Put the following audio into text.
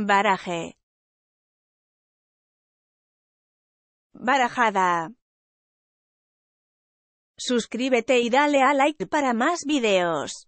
Baraje. Barajada. Suscríbete y dale a like para más videos.